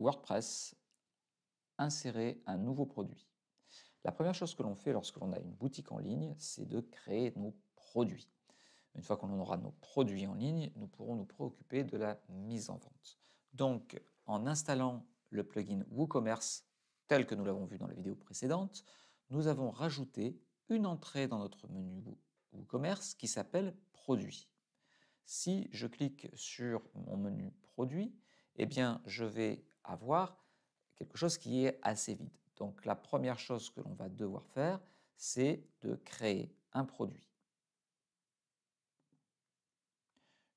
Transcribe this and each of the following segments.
WordPress, insérer un nouveau produit. La première chose que l'on fait lorsque l'on a une boutique en ligne, c'est de créer nos produits. Une fois qu'on aura nos produits en ligne, nous pourrons nous préoccuper de la mise en vente. Donc, en installant le plugin WooCommerce tel que nous l'avons vu dans la vidéo précédente, nous avons rajouté une entrée dans notre menu WooCommerce qui s'appelle Produits. Si je clique sur mon menu Produits, eh bien, je vais avoir quelque chose qui est assez vide. Donc la première chose que l'on va devoir faire, c'est de créer un produit.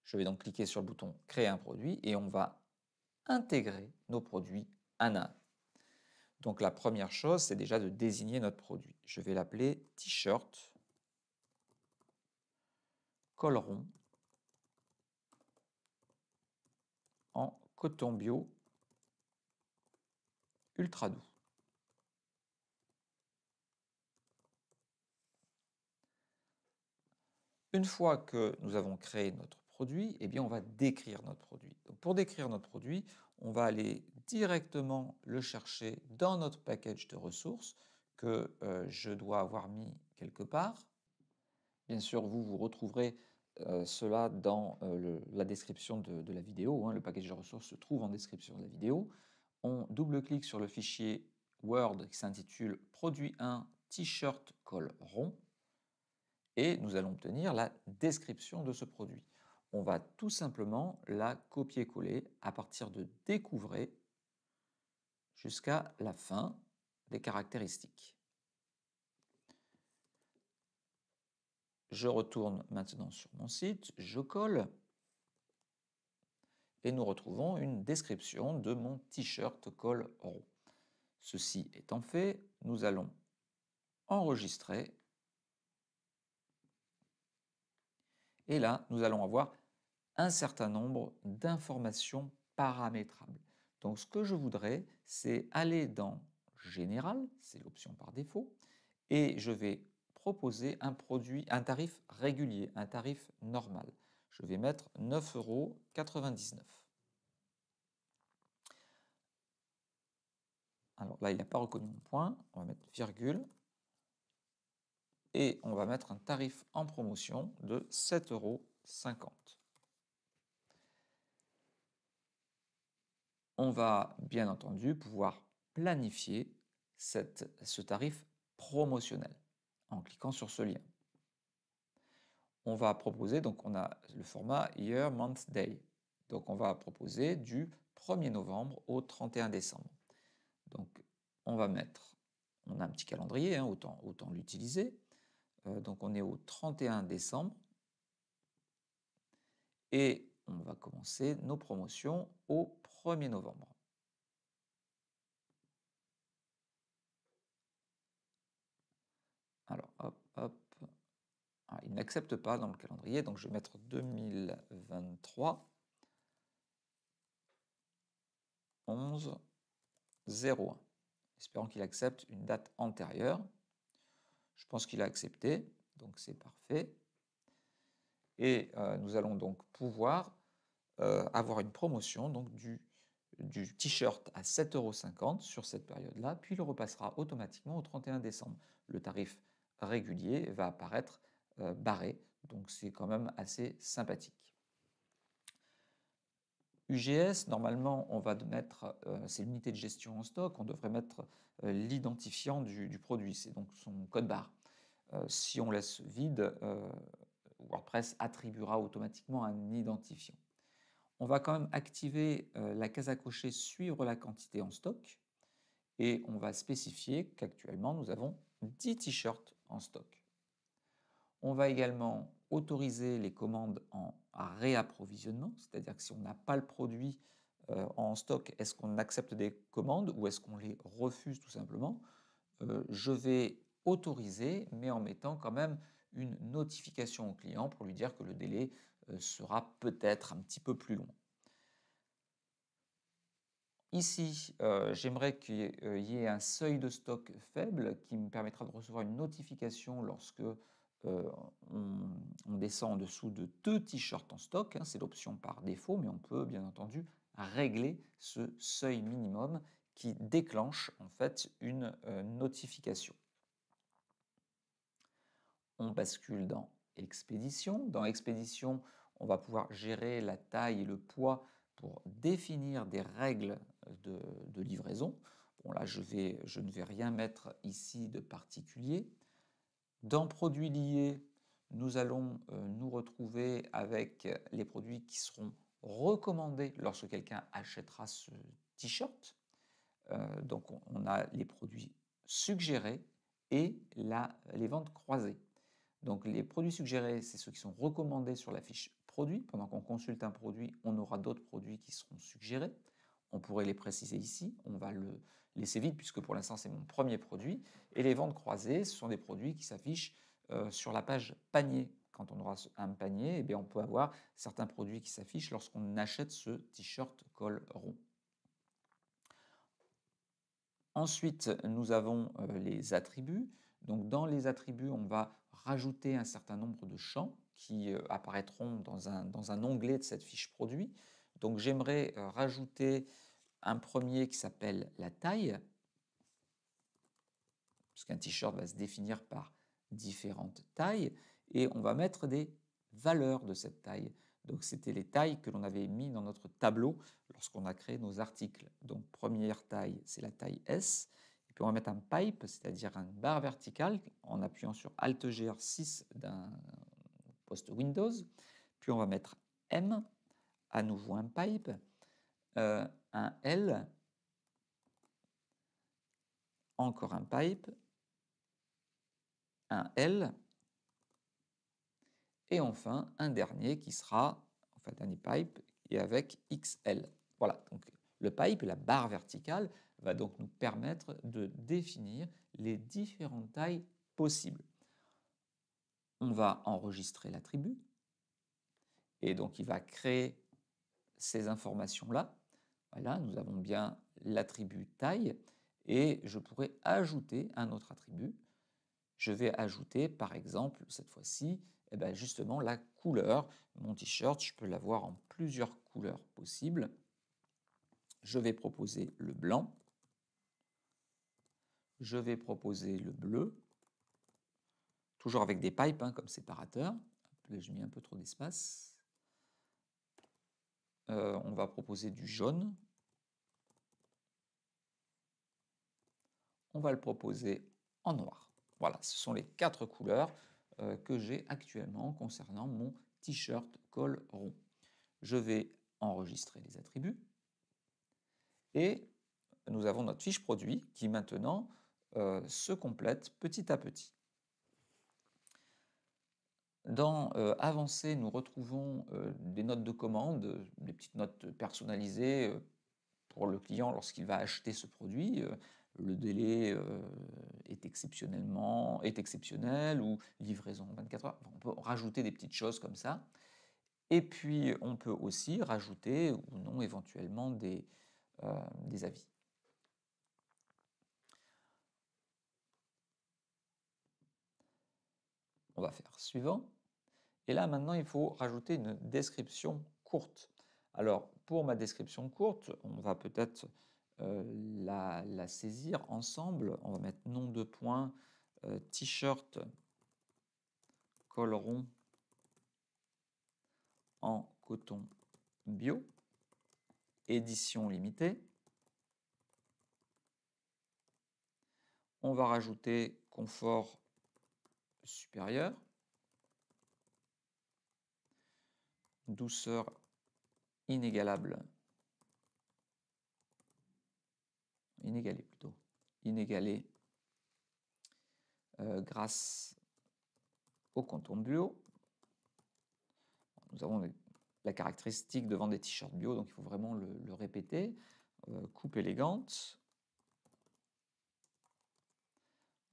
Je vais donc cliquer sur le bouton Créer un produit et on va intégrer nos produits un à un. Donc la première chose, c'est déjà de désigner notre produit. Je vais l'appeler T-shirt col rond en coton bio ultra doux. Une fois que nous avons créé notre produit, eh bien on va décrire notre produit. pour décrire notre produit, on va aller directement le chercher dans notre package de ressources que euh, je dois avoir mis quelque part. Bien sûr, vous, vous retrouverez euh, cela dans euh, la description de, la vidéo. Hein. Le package de ressources se trouve en description de la vidéo on double-clique sur le fichier Word qui s'intitule Produit 1 T-shirt col rond et nous allons obtenir la description de ce produit. On va tout simplement la copier-coller à partir de Découvrir jusqu'à la fin des caractéristiques. Je retourne maintenant sur mon site, je colle et nous retrouvons une description de mon t-shirt col rond. Ceci étant fait, nous allons enregistrer. Et là, nous allons avoir un certain nombre d'informations paramétrables. Donc ce que je voudrais, c'est aller dans Général, c'est l'option par défaut, et je vais proposer un produit, un tarif régulier, un tarif normal. Je vais mettre 9,99 euros. Alors là, il n'a pas reconnu mon point. On va mettre virgule. Et on va mettre un tarif en promotion de 7,50 euros. On va bien entendu pouvoir planifier ce tarif promotionnel en cliquant sur ce lien on va proposer, donc on a le format Year, Month, Day. Donc on va proposer du 1er novembre au 31 décembre. Donc on va mettre, on a un petit calendrier, hein, autant, autant l'utiliser. Euh, donc on est au 31 décembre. Et on va commencer nos promotions au 1er novembre. Alors, hop, ah, il n'accepte pas dans le calendrier, donc je vais mettre 2023 11 01, espérant qu'il accepte une date antérieure. Je pense qu'il a accepté, donc c'est parfait. Et euh, nous allons donc pouvoir euh, avoir une promotion donc du, t-shirt à euros sur cette période-là, puis il repassera automatiquement au 31 décembre. Le tarif régulier va apparaître euh, barré. Donc c'est quand même assez sympathique. UGS, normalement, on va mettre, euh, c'est l'unité de gestion en stock, on devrait mettre euh, l'identifiant du, produit, c'est donc son code barre. si on laisse vide, WordPress attribuera automatiquement un identifiant. On va quand même activer la case à cocher suivre la quantité en stock et on va spécifier qu'actuellement nous avons 10 t-shirts en stock. On va également autoriser les commandes en réapprovisionnement, c'est-à-dire que si on n'a pas le produit euh, en stock, est-ce qu'on accepte des commandes ou est-ce qu'on les refuse tout simplement euh, Je vais autoriser, mais en mettant quand même une notification au client pour lui dire que le délai euh, sera peut-être un petit peu plus long. Ici, j'aimerais qu'il y, ait un seuil de stock faible qui me permettra de recevoir une notification lorsque euh, on, descend en dessous de deux t-shirts en stock, hein, c'est l'option par défaut, mais on peut bien entendu régler ce seuil minimum qui déclenche en fait une euh, notification. On bascule dans Expédition. Dans Expédition, on va pouvoir gérer la taille et le poids pour définir des règles de, livraison. Bon là, je ne vais rien mettre ici de particulier. Dans produits liés, nous allons euh, nous retrouver avec les produits qui seront recommandés lorsque quelqu'un achètera ce t-shirt. Euh, donc on a les produits suggérés et les ventes croisées. Donc les produits suggérés, c'est ceux qui sont recommandés sur la fiche produit. Pendant qu'on consulte un produit, on aura d'autres produits qui seront suggérés. On pourrait les préciser ici. On va le, Laissez vide, puisque pour l'instant c'est mon premier produit. Et les ventes croisées, ce sont des produits qui s'affichent euh, sur la page panier. Quand on aura un panier, et eh bien, on peut avoir certains produits qui s'affichent lorsqu'on achète ce t-shirt col rond. Ensuite, nous avons euh, les attributs. Donc dans les attributs, on va rajouter un certain nombre de champs qui euh, apparaîtront dans un, dans un, onglet de cette fiche produit. Donc j'aimerais rajouter un premier qui s'appelle la taille, puisqu'un t-shirt va se définir par différentes tailles, et on va mettre des valeurs de cette taille. Donc c'était les tailles que l'on avait mis dans notre tableau lorsqu'on a créé nos articles. Donc première taille, c'est la taille S. Et puis on va mettre un pipe, c'est-à-dire un barre verticale, en appuyant sur Alt-GR6 d'un poste Windows. Puis on va mettre M, à nouveau un pipe. Euh, un L, encore un pipe, un L, et enfin un dernier qui sera, enfin dernier pipe, et avec XL. Voilà, donc le pipe, la barre verticale, va donc nous permettre de définir les différentes tailles possibles. On va enregistrer l'attribut, et donc il va créer ces informations-là, voilà, nous avons bien l'attribut taille et je pourrais ajouter un autre attribut. Je vais ajouter par exemple cette fois-ci eh ben, justement la couleur. Mon t-shirt, je peux l'avoir en plusieurs couleurs possibles. Je vais proposer le blanc. Je vais proposer le bleu. Toujours avec des pipes hein, comme séparateur. je mets un peu trop d'espace. Euh, on va proposer du jaune. On va le proposer en noir. Voilà, ce sont les quatre couleurs euh, que j'ai actuellement concernant mon t-shirt col rond. Je vais enregistrer les attributs. Et nous avons notre fiche produit qui maintenant euh, se complète petit à petit. Dans Avancé nous retrouvons des notes de commande, des petites notes personnalisées pour le client lorsqu'il va acheter ce produit. Le délai est, exceptionnellement, est exceptionnel ou livraison 24 heures. on peut rajouter des petites choses comme ça. Et puis, on peut aussi rajouter ou non éventuellement des avis. on va faire suivant. Et là, maintenant, il faut rajouter une description courte. Alors, pour ma description courte, on va peut-être euh, la, saisir ensemble. On va mettre nom de point, euh, t-shirt, col rond en coton bio, édition limitée. On va rajouter confort supérieur. douceur inégalable. Inégalée plutôt. Inégalée euh, grâce au contour bio. Nous avons la caractéristique devant des t-shirts bio, donc il faut vraiment le, répéter. Euh, coupe élégante.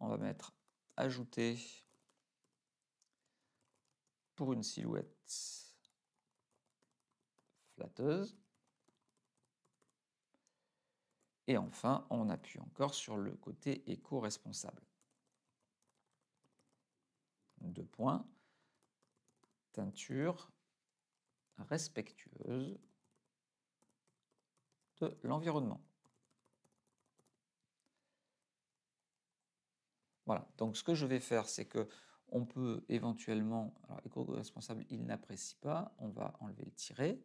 On va mettre ajouter pour une silhouette et enfin, on appuie encore sur le côté éco-responsable. Deux points. Teinture respectueuse de l'environnement. Voilà, donc ce que je vais faire, c'est que on peut éventuellement, alors éco-responsable, il n'apprécie pas, on va enlever le tiret.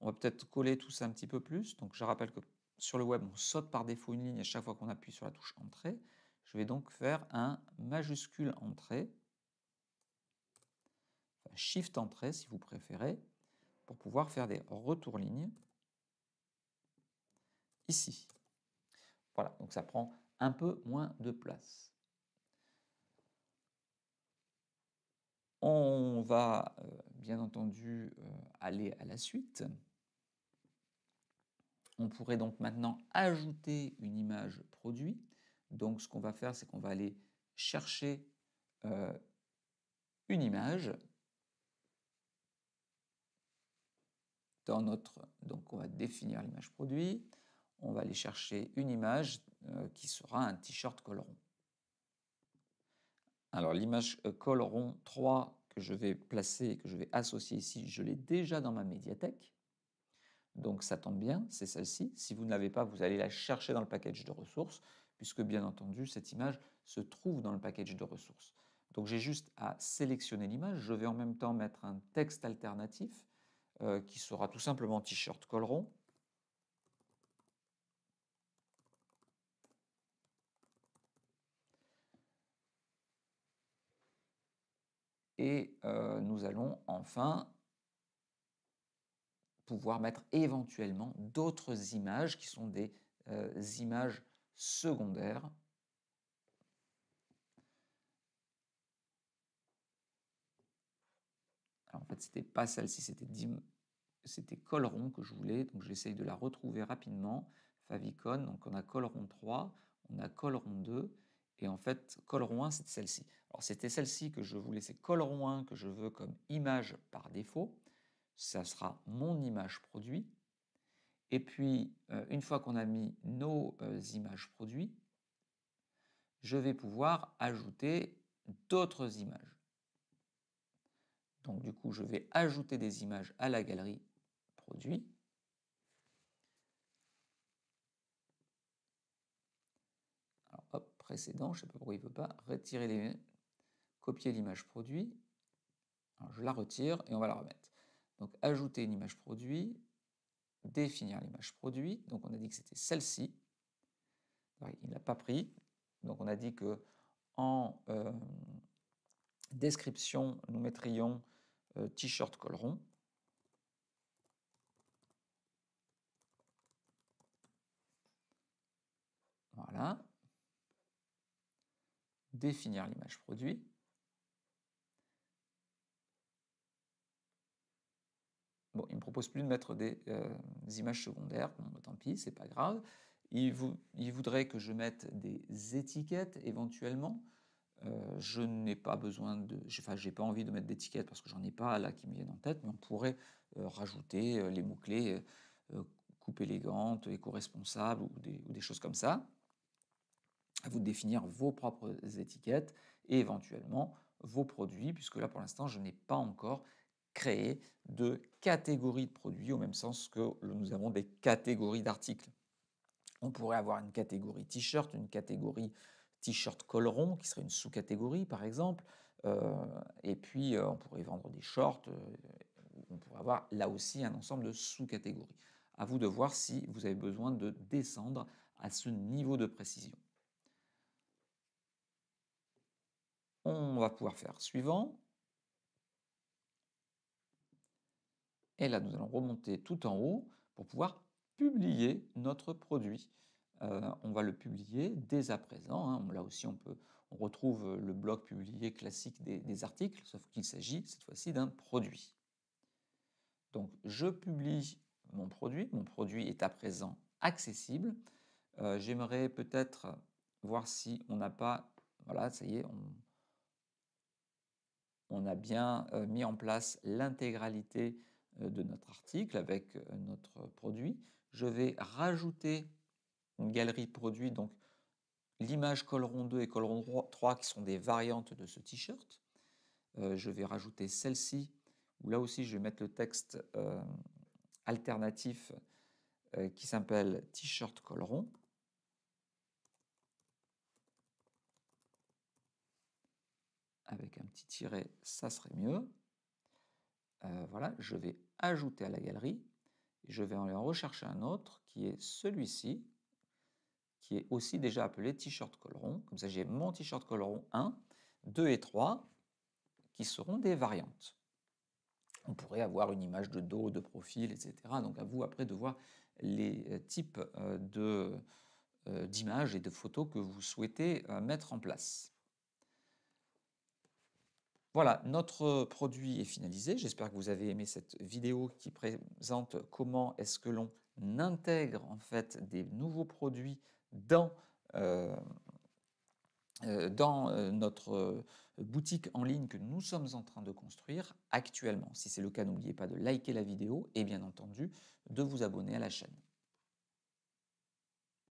On va peut-être coller tout ça un petit peu plus. Donc je rappelle que sur le web, on saute par défaut une ligne à chaque fois qu'on appuie sur la touche Entrée. Je vais donc faire un majuscule Entrée, un Shift Entrée si vous préférez, pour pouvoir faire des retours lignes ici. Voilà, donc ça prend un peu moins de place. On va euh, bien entendu euh, aller à la suite. On pourrait donc maintenant ajouter une image produit. Donc ce qu'on va faire, c'est qu'on va aller chercher euh, une image dans notre... Donc on va définir l'image produit. On va aller chercher une image euh, qui sera un t-shirt coloron. Alors l'image euh, colleron coloron 3 que je vais placer, que je vais associer ici, je l'ai déjà dans ma médiathèque. Donc ça tombe bien, c'est celle-ci. Si vous ne l'avez pas, vous allez la chercher dans le package de ressources, puisque bien entendu, cette image se trouve dans le package de ressources. Donc j'ai juste à sélectionner l'image. Je vais en même temps mettre un texte alternatif euh, qui sera tout simplement t-shirt col Et euh, nous allons enfin pouvoir mettre éventuellement d'autres images qui sont des euh, images secondaires. en fait, c'était pas celle-ci, c'était c'était que je voulais, donc j'essaye de la retrouver rapidement. Favicon, donc on a rond 3, on a Colron 2, et en fait, Colron 1, c'est celle-ci. Alors c'était celle-ci que je voulais, c'est Colron 1 que je veux comme image par défaut ça sera mon image produit. Et puis, euh, une fois qu'on a mis nos euh, images produits, je vais pouvoir ajouter d'autres images. Donc du coup, je vais ajouter des images à la galerie produit. Alors, hop, précédent, je ne sais pas pourquoi il ne veut pas, retirer les... copier l'image produit. je la retire et on va la remettre. Donc ajouter une image produit, définir l'image produit. Donc on a dit que c'était celle-ci. Il ne l'a pas pris. Donc on a dit que en euh, description, nous mettrions euh, t-shirt col rond. Voilà. Définir l'image produit. il ne me propose plus de mettre des, euh, images secondaires. Bon, bah, tant pis, c'est pas grave. Il, voudrait que je mette des étiquettes éventuellement. Euh, je n'ai pas besoin de. Enfin, j'ai pas envie de mettre d'étiquettes parce que j'en ai pas là qui me viennent en tête, mais on pourrait euh, rajouter les mots-clés coupe élégante, éco-responsable ou ou des choses comme ça. À vous de définir vos propres étiquettes et éventuellement vos produits, puisque là pour l'instant je n'ai pas encore créer de catégories de produits au même sens que nous avons des catégories d'articles. On pourrait avoir une catégorie t-shirt, une catégorie t-shirt col rond qui serait une sous-catégorie par exemple, euh, et puis euh, on pourrait vendre des shorts, euh, on pourrait avoir là aussi un ensemble de sous-catégories. À vous de voir si vous avez besoin de descendre à ce niveau de précision. On va pouvoir faire suivant. Et là, nous allons remonter tout en haut pour pouvoir publier notre produit. Euh, on va le publier dès à présent. Hein. Là aussi, on, peut, on retrouve le bloc publié classique des, articles, sauf qu'il s'agit cette fois-ci d'un produit. Donc, je publie mon produit. Mon produit est à présent accessible. Euh, j'aimerais peut-être voir si on n'a pas... Voilà, ça y est, on, a bien euh, mis en place l'intégralité de notre article avec euh, notre produit. Je vais rajouter une galerie produit, donc l'image rond 2 et rond 3 qui sont des variantes de ce t-shirt. Euh, je vais rajouter celle-ci, où là aussi je vais mettre le texte euh, alternatif qui s'appelle t-shirt rond Avec un petit tiret, ça serait mieux. Euh, voilà, je vais ajouter à la galerie, je vais en rechercher un autre qui est celui-ci, qui est aussi déjà appelé t-shirt coloron. Comme ça, j'ai mon t-shirt coloron 1, 2 et 3, qui seront des variantes. On pourrait avoir une image de dos, de profil, etc. Donc à vous après de voir les euh, types euh, d'images et de photos que vous souhaitez mettre en place. Voilà, notre euh, produit est finalisé. J'espère que vous avez aimé cette vidéo qui présente comment est-ce que l'on intègre en fait des nouveaux produits dans, euh, euh, dans notre boutique en ligne que nous sommes en train de construire actuellement. Si c'est le cas, n'oubliez pas de liker la vidéo et bien entendu de vous abonner à la chaîne.